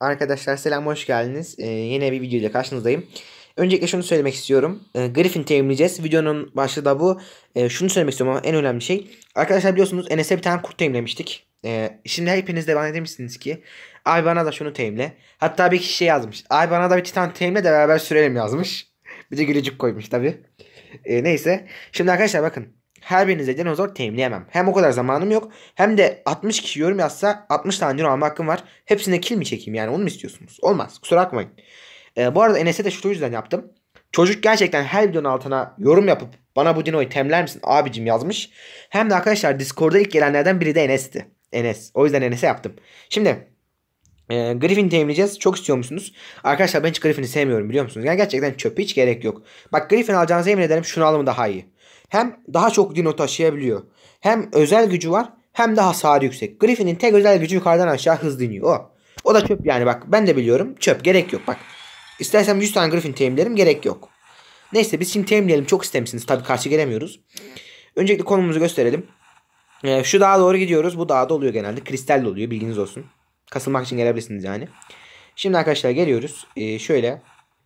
Arkadaşlar selam hoş geldiniz. Ee, yine bir video ile karşınızdayım. Öncelikle şunu söylemek istiyorum. Ee, Griffin temizleyeceğiz. Videonun başlığı da bu. Ee, şunu söylemek istiyorum ama en önemli şey. Arkadaşlar biliyorsunuz Enes'e bir tane kurt temizlemiştik. Ee, şimdi hepiniz de bana demişsiniz ki abi bana da şunu temizle. Hatta bir kişi şey yazmış. Abi bana da bir titan temizle de beraber sürelim yazmış. Bir de gülücük koymuş tabi. Ee, neyse. Şimdi arkadaşlar bakın her birinize dinozor teminleyemem. Hem o kadar zamanım yok hem de 60 kişi yorum yazsa 60 tane dinozor alma hakkım var. Hepsine kil mi çekeyim yani onu mu istiyorsunuz? Olmaz kusura bakmayın. Ee, bu arada Enes'e de şu yüzden yaptım. Çocuk gerçekten her videonun altına yorum yapıp bana bu dinoyu temler misin abicim yazmış. Hem de arkadaşlar Discord'da ilk gelenlerden biri de Enes'ti. Enes. O yüzden Enes'e yaptım. Şimdi e, Griffin temleyeceğiz. Çok istiyor musunuz? Arkadaşlar ben hiç Griffin'i sevmiyorum biliyor musunuz? Yani gerçekten çöpü hiç gerek yok. Bak Griffin alacağınıza emin ederim şunu alın daha iyi hem daha çok dino taşıyabiliyor. Hem özel gücü var hem de hasarı yüksek. Griffin'in tek özel gücü yukarıdan aşağı hız dönüyor o. O da çöp yani bak ben de biliyorum çöp gerek yok bak. İstersem 100 tane Griffin temlerim gerek yok. Neyse biz şimdi temleyelim çok istemişsiniz tabi karşı gelemiyoruz. Öncelikle konumuzu gösterelim. Ee, şu dağa doğru gidiyoruz bu dağda oluyor genelde kristal oluyor bilginiz olsun. Kasılmak için gelebilirsiniz yani. Şimdi arkadaşlar geliyoruz ee, şöyle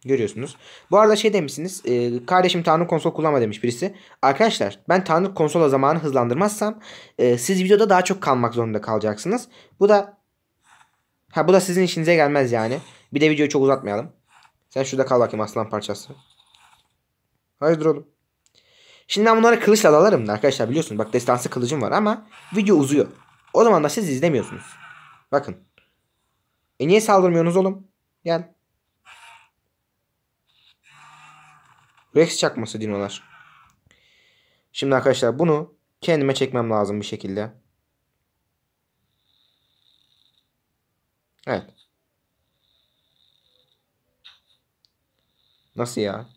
Görüyorsunuz. Bu arada şey demişsiniz. E, kardeşim Tanrı konsol kullanma demiş birisi. Arkadaşlar ben Tanrı konsola zamanı hızlandırmazsam e, siz videoda daha çok kalmak zorunda kalacaksınız. Bu da ha bu da sizin işinize gelmez yani. Bir de videoyu çok uzatmayalım. Sen şurada kal bakayım aslan parçası. Hayırdır oğlum. Şimdi ben bunları kılıçla dalarım da arkadaşlar biliyorsunuz. Bak destansı kılıcım var ama video uzuyor. O zaman da siz izlemiyorsunuz. Bakın. E niye saldırmıyorsunuz oğlum? Gel. Rex çakması dinolar. Şimdi arkadaşlar bunu kendime çekmem lazım bir şekilde. Evet. Nasıl ya?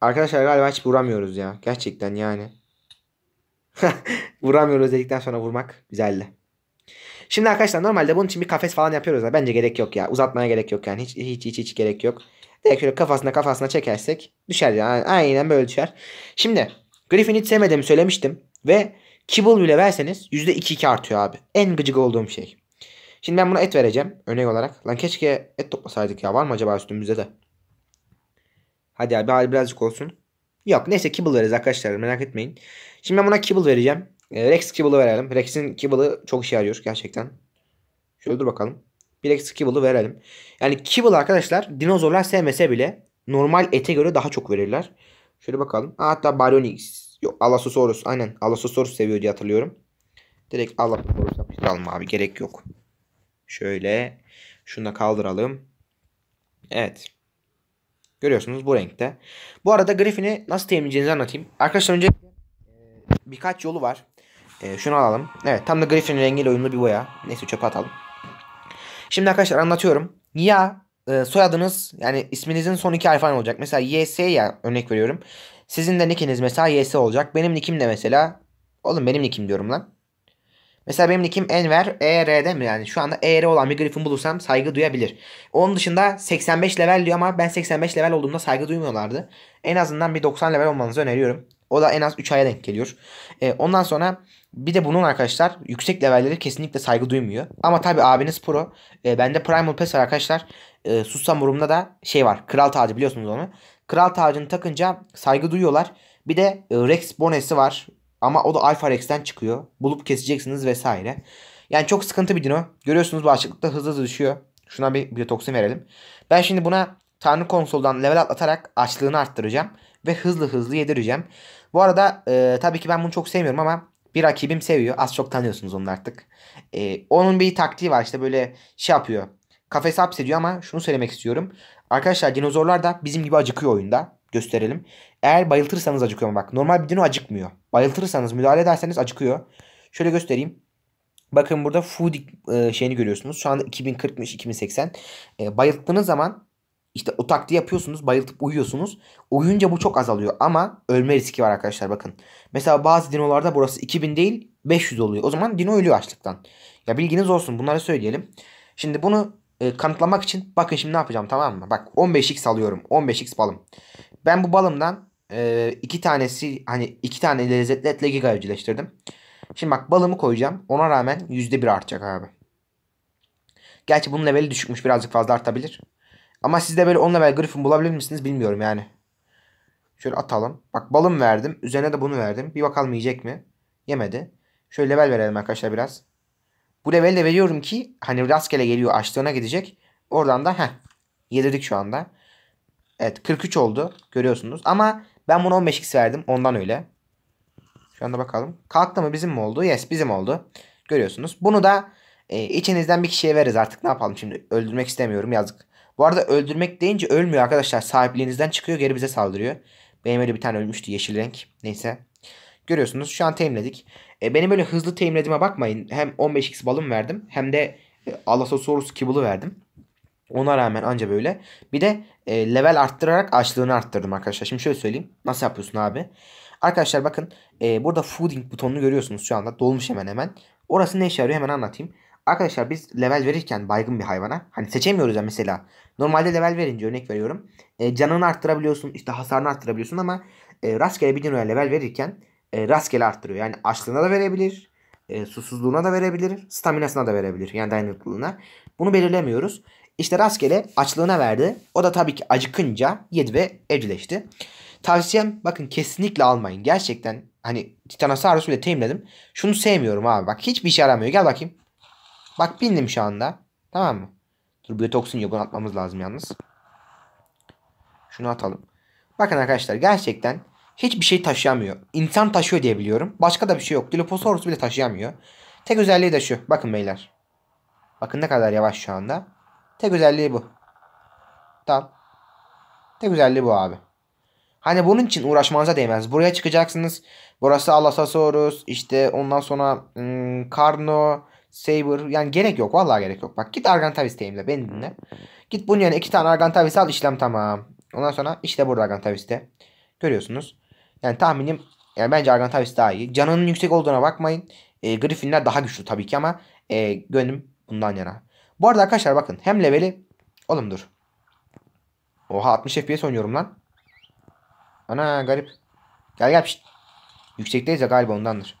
Arkadaşlar galiba hiç vuramıyoruz ya. Gerçekten yani. vuramıyoruz dedikten sonra vurmak güzeldi. Şimdi arkadaşlar normalde bunun için bir kafes falan yapıyoruz da bence gerek yok ya. Uzatmaya gerek yok yani. Hiç hiç hiç, hiç gerek yok. Direkt şöyle kafasına kafasına çekersek düşer yani. Aynen böyle düşer. Şimdi Griffin'i hiç sevmediğimi söylemiştim. Ve Kibble bile verseniz %2-2 artıyor abi. En gıcık olduğum şey. Şimdi ben buna et vereceğim örnek olarak. Lan keşke et toplasaydık ya. Var mı acaba üstümüzde de? Hadi abi hadi birazcık olsun. Yok neyse kibble veririz arkadaşlar merak etmeyin. Şimdi ben buna kibble vereceğim. Ee, Rex kibble'ı verelim. Rex'in kibble'ı çok işe yarıyor gerçekten. Şöyle dur bakalım. Bilex Kibbl'ı verelim. Yani Kibble arkadaşlar dinozorlar sevmese bile normal ete göre daha çok verirler. Şöyle bakalım. hatta Baryonyx. Yok Allosaurus. Aynen Allosaurus seviyor diye hatırlıyorum. Direkt Allosaurus yapıştıralım abi. Gerek yok. Şöyle. Şunu da kaldıralım. Evet. Görüyorsunuz bu renkte. Bu arada Griffin'i nasıl temizleyeceğinizi anlatayım. Arkadaşlar önce e, birkaç yolu var. E, şunu alalım. Evet tam da Griffin'in rengiyle uyumlu bir boya. Neyse çöpe atalım. Şimdi arkadaşlar anlatıyorum. Ya e, soyadınız yani isminizin son iki harfi olacak. Mesela YS ya örnek veriyorum. Sizin de nickiniz mesela YS olacak. Benim nickim de mesela oğlum benim nickim diyorum lan. Mesela benim nickim Enver ER'de mi yani şu anda ER olan bir grifin bulursam saygı duyabilir. Onun dışında 85 level diyor ama ben 85 level olduğumda saygı duymuyorlardı. En azından bir 90 level olmanızı öneriyorum. O da en az 3 aya denk geliyor. E, ondan sonra bir de bunun arkadaşlar yüksek levelleri kesinlikle saygı duymuyor. Ama tabi abiniz pro. E, bende Primal Pass var arkadaşlar. E, Susamurum'da da şey var. Kral tacı biliyorsunuz onu. Kral tacını takınca saygı duyuyorlar. Bir de e, Rex bonesi var. Ama o da Alpha Rex'ten çıkıyor. Bulup keseceksiniz vesaire. Yani çok sıkıntı bir dino. Görüyorsunuz bu açıklıkta hızlı hızlı düşüyor. Şuna bir biyotoksin verelim. Ben şimdi buna Tanrı konsoldan level atlatarak açlığını arttıracağım. Ve hızlı hızlı yedireceğim. Bu arada e, tabii ki ben bunu çok sevmiyorum ama bir rakibim seviyor. Az çok tanıyorsunuz onu artık. E, onun bir taktiği var işte böyle şey yapıyor. Kafesi hapsediyor ama şunu söylemek istiyorum. Arkadaşlar dinozorlar da bizim gibi acıkıyor oyunda. Gösterelim. Eğer bayıltırsanız acıkıyor bak. Normal bir dino acıkmıyor. Bayıltırsanız müdahale ederseniz acıkıyor. Şöyle göstereyim. Bakın burada food e, şeyini görüyorsunuz. Şu anda 2040'mış 2080. E, bayılttığınız zaman işte o taktiği yapıyorsunuz. Bayıltıp uyuyorsunuz. Uyuyunca bu çok azalıyor. Ama ölme riski var arkadaşlar bakın. Mesela bazı dinolarda burası 2000 değil 500 oluyor. O zaman dino ölüyor açlıktan. Ya bilginiz olsun. Bunları söyleyelim. Şimdi bunu e, kanıtlamak için bakın şimdi ne yapacağım tamam mı? Bak 15x alıyorum. 15x balım. Ben bu balımdan e, iki tanesi hani iki tane lezzetli etle giga evcilleştirdim. Şimdi bak balımı koyacağım. Ona rağmen %1 artacak abi. Gerçi bunun leveli düşükmüş. Birazcık fazla artabilir. Ama siz de böyle onunla beraber Griffin bulabilir misiniz bilmiyorum yani. Şöyle atalım. Bak balım verdim. Üzerine de bunu verdim. Bir bakalım yiyecek mi? Yemedi. Şöyle level verelim arkadaşlar biraz. Bu level de veriyorum ki hani rastgele geliyor açtığına gidecek. Oradan da heh yedirdik şu anda. Evet 43 oldu görüyorsunuz. Ama ben bunu 15x verdim ondan öyle. Şu anda bakalım. Kalktı mı bizim mi oldu? Yes bizim oldu. Görüyorsunuz. Bunu da e, içinizden bir kişiye veririz artık ne yapalım şimdi. Öldürmek istemiyorum yazık. Bu arada öldürmek deyince ölmüyor arkadaşlar. Sahipliğinizden çıkıyor geri bize saldırıyor. Benim öyle bir tane ölmüştü yeşil renk. Neyse. Görüyorsunuz şu an temledik. E, benim böyle hızlı temlediğime bakmayın. Hem 15x balım verdim hem de e, Allosaurus Kibble'ı verdim. Ona rağmen anca böyle. Bir de e, level arttırarak açlığını arttırdım arkadaşlar. Şimdi şöyle söyleyeyim. Nasıl yapıyorsun abi? Arkadaşlar bakın e, burada fooding butonunu görüyorsunuz şu anda. Dolmuş hemen hemen. Orası ne işe yarıyor hemen anlatayım. Arkadaşlar biz level verirken baygın bir hayvana hani seçemiyoruz ya mesela. Normalde level verince örnek veriyorum. E, canını arttırabiliyorsun işte hasarını arttırabiliyorsun ama e, rastgele bir dinoya level verirken e, rastgele arttırıyor. Yani açlığına da verebilir. E, susuzluğuna da verebilir. Staminasına da verebilir. Yani dayanıklılığına. Bunu belirlemiyoruz. İşte rastgele açlığına verdi. O da tabii ki acıkınca yedi ve evcilleşti. Tavsiyem bakın kesinlikle almayın. Gerçekten hani Titanosaurus ile teamledim. Şunu sevmiyorum abi bak hiçbir işe yaramıyor. Gel bakayım. Bak bindim şu anda. Tamam mı? Dur biyotoksin ya bunu atmamız lazım yalnız. Şunu atalım. Bakın arkadaşlar gerçekten hiçbir şey taşıyamıyor. İnsan taşıyor diyebiliyorum. Başka da bir şey yok. Diloposaurus bile taşıyamıyor. Tek özelliği de şu. Bakın beyler. Bakın ne kadar yavaş şu anda. Tek özelliği bu. Tamam. Tek özelliği bu abi. Hani bunun için uğraşmanıza değmez. Buraya çıkacaksınız. Burası Alasasaurus. İşte ondan sonra hmm, Karno. Saber yani gerek yok. Vallahi gerek yok. Bak git Argantavis teyimle. Beni dinle. Git bunun yerine iki tane Argantavis al. işlem tamam. Ondan sonra işte burada Argantavis'te. Görüyorsunuz. Yani tahminim yani bence Argantavis daha iyi. Canının yüksek olduğuna bakmayın. E, Griffin'ler daha güçlü tabii ki ama e, gönlüm bundan yana. Bu arada arkadaşlar bakın hem leveli oğlum dur. Oha 60 FPS oynuyorum lan. Ana garip. Gel gel. Pişt. Yüksekteyiz ya galiba ondandır.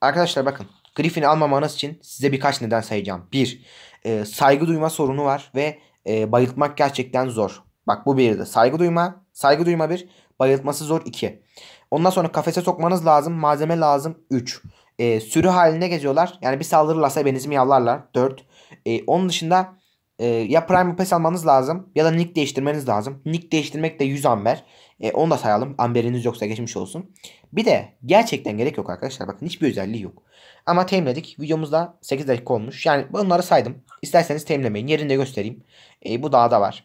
Arkadaşlar bakın. Griffin'i almamanız için size birkaç neden sayacağım. Bir E, saygı duyma sorunu var ve e, bayıltmak gerçekten zor. Bak bu bir de saygı duyma. Saygı duyma bir. Bayıltması zor 2. Ondan sonra kafese sokmanız lazım. Malzeme lazım Üç. E, sürü halinde geziyorlar. Yani bir saldırırlarsa benizi miyavlarlar Dört. E, onun dışında e, ya Prime Pass almanız lazım ya da nick değiştirmeniz lazım. Nick değiştirmek de 100 amber. E, onu da sayalım. Amberiniz yoksa geçmiş olsun. Bir de gerçekten gerek yok arkadaşlar. Bakın hiçbir özelliği yok. Ama temledik. Videomuzda 8 dakika olmuş. Yani bunları saydım. İsterseniz temlemeyin. Yerinde göstereyim. E, bu dağda var.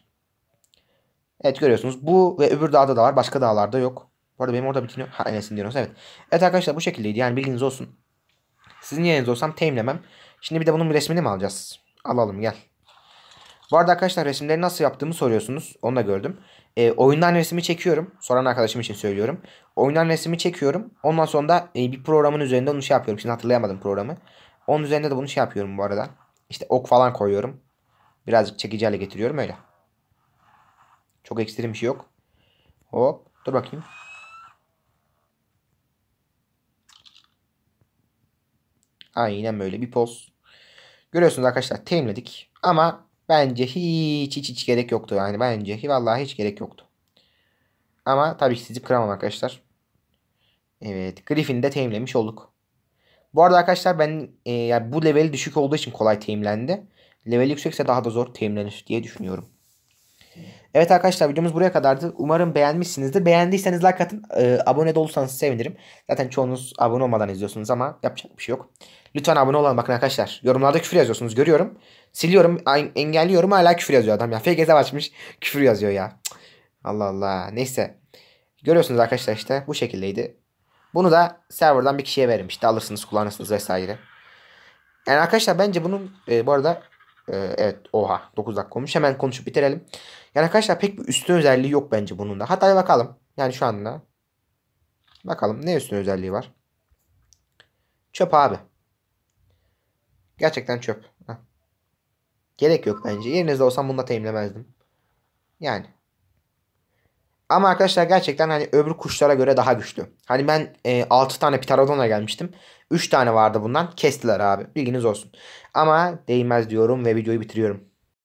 Evet görüyorsunuz. Bu ve öbür dağda da var. Başka dağlarda yok. Bu arada benim orada bitiniyor. Ha enesin diyoruz. Evet. Evet arkadaşlar bu şekildeydi. Yani bilginiz olsun. Sizin yeriniz olsam temlemem. Şimdi bir de bunun resmini mi alacağız? Alalım gel. Bu arada arkadaşlar resimleri nasıl yaptığımı soruyorsunuz. Onu da gördüm. E, oyundan resmi çekiyorum. Soran arkadaşım için söylüyorum. Oyundan resmi çekiyorum. Ondan sonra da e, bir programın üzerinde onu şey yapıyorum. Şimdi hatırlayamadım programı. Onun üzerinde de bunu şey yapıyorum bu arada. İşte ok falan koyuyorum. Birazcık çekici hale getiriyorum öyle. Çok ekstrem bir şey yok. Hop dur bakayım. Aynen böyle bir poz. Görüyorsunuz arkadaşlar temledik. Ama Bence hiç hiç hiç gerek yoktu yani bence. Hi, vallahi hiç gerek yoktu. Ama tabii ki sizi kıramam arkadaşlar. Evet Griffin'i de teyimlemiş olduk. Bu arada arkadaşlar ben e, yani bu leveli düşük olduğu için kolay teyimlendi. Level yüksekse daha da zor teyimlenir diye düşünüyorum. Evet arkadaşlar videomuz buraya kadardı. Umarım beğenmişsinizdir. Beğendiyseniz like atın. Ee, abone de olursanız sevinirim. Zaten çoğunuz abone olmadan izliyorsunuz ama yapacak bir şey yok. Lütfen abone olun bakın arkadaşlar. Yorumlarda küfür yazıyorsunuz görüyorum. Siliyorum engelliyorum hala küfür yazıyor adam ya. FGZ açmış küfür yazıyor ya. Allah Allah neyse. Görüyorsunuz arkadaşlar işte bu şekildeydi. Bunu da serverdan bir kişiye verin işte alırsınız kullanırsınız vesaire. Yani arkadaşlar bence bunun e, bu arada ee, evet oha 9 dakika olmuş. Hemen konuşup bitirelim. Yani arkadaşlar pek bir üstün özelliği yok bence bunun da. Hatta bakalım. Yani şu anda. Bakalım ne üstün özelliği var. Çöp abi. Gerçekten çöp. Heh. Gerek yok bence. Yerinizde olsam bunu da teminlemezdim. Yani. Ama arkadaşlar gerçekten hani öbür kuşlara göre daha güçlü. Hani ben e, 6 tane pterodonla gelmiştim. 3 tane vardı bundan. Kestiler abi. Bilginiz olsun. Ama değmez diyorum ve videoyu bitiriyorum.